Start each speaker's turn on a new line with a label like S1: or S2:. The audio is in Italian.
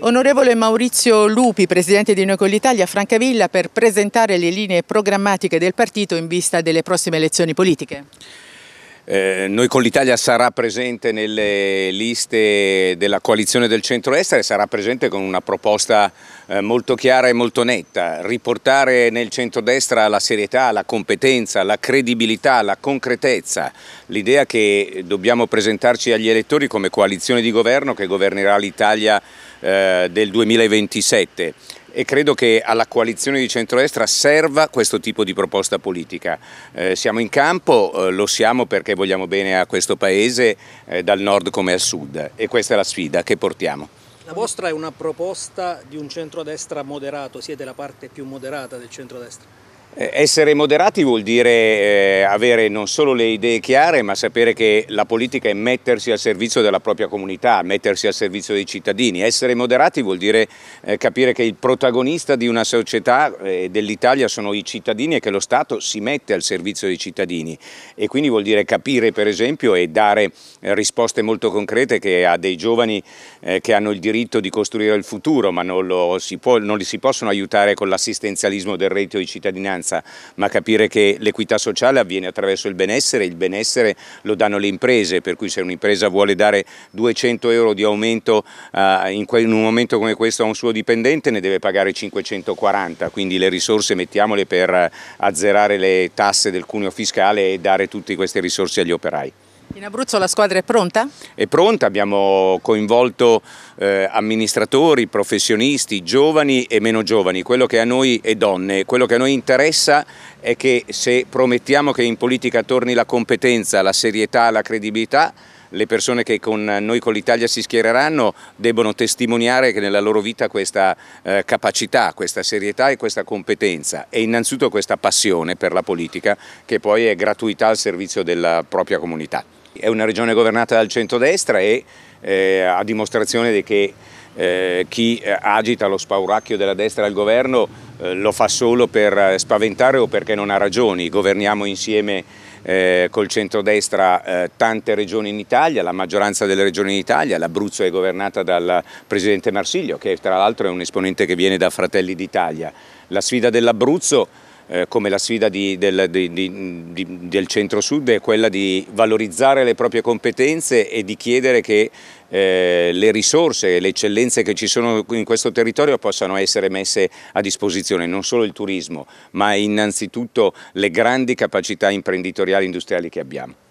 S1: Onorevole Maurizio Lupi, presidente di Noi con l'Italia, Francavilla per presentare le linee programmatiche del partito in vista delle prossime elezioni politiche. Eh, noi con l'Italia sarà presente nelle liste della coalizione del centro-est e sarà presente con una proposta eh, molto chiara e molto netta, riportare nel centrodestra la serietà, la competenza, la credibilità, la concretezza, l'idea che dobbiamo presentarci agli elettori come coalizione di governo che governerà l'Italia eh, del 2027 e credo che alla coalizione di centrodestra serva questo tipo di proposta politica. Eh, siamo in campo, eh, lo siamo perché vogliamo bene a questo Paese eh, dal nord come al sud e questa è la sfida che portiamo. La vostra è una proposta di un centrodestra moderato, siete la parte più moderata del centrodestra? Eh, essere moderati vuol dire eh, avere non solo le idee chiare, ma sapere che la politica è mettersi al servizio della propria comunità, mettersi al servizio dei cittadini. Essere moderati vuol dire eh, capire che il protagonista di una società e eh, dell'Italia sono i cittadini e che lo Stato si mette al servizio dei cittadini. E quindi vuol dire capire, per esempio, e dare eh, risposte molto concrete che a dei giovani eh, che hanno il diritto di costruire il futuro, ma non, si può, non li si possono aiutare con l'assistenzialismo del reddito di cittadinanza cittadinanza, ma capire che l'equità sociale avviene attraverso il benessere, e il benessere lo danno le imprese, per cui se un'impresa vuole dare 200 euro di aumento eh, in, in un momento come questo a un suo dipendente ne deve pagare 540, quindi le risorse mettiamole per eh, azzerare le tasse del cuneo fiscale e dare tutte queste risorse agli operai. In Abruzzo la squadra è pronta? È pronta, abbiamo coinvolto eh, amministratori, professionisti, giovani e meno giovani, quello che a noi è donne, quello che a noi interessa è che se promettiamo che in politica torni la competenza, la serietà, la credibilità, le persone che con noi con l'Italia si schiereranno debbono testimoniare che nella loro vita questa eh, capacità, questa serietà e questa competenza e innanzitutto questa passione per la politica che poi è gratuità al servizio della propria comunità è una regione governata dal centrodestra e eh, a dimostrazione che eh, chi eh, agita lo spauracchio della destra al governo eh, lo fa solo per eh, spaventare o perché non ha ragioni. Governiamo insieme eh, col centrodestra eh, tante regioni in Italia, la maggioranza delle regioni in Italia, l'Abruzzo è governata dal presidente Marsiglio che tra l'altro è un esponente che viene da Fratelli d'Italia. La sfida dell'Abruzzo eh, come la sfida di, del, di, di, del centro-sud è quella di valorizzare le proprie competenze e di chiedere che eh, le risorse e le eccellenze che ci sono in questo territorio possano essere messe a disposizione, non solo il turismo, ma innanzitutto le grandi capacità imprenditoriali e industriali che abbiamo.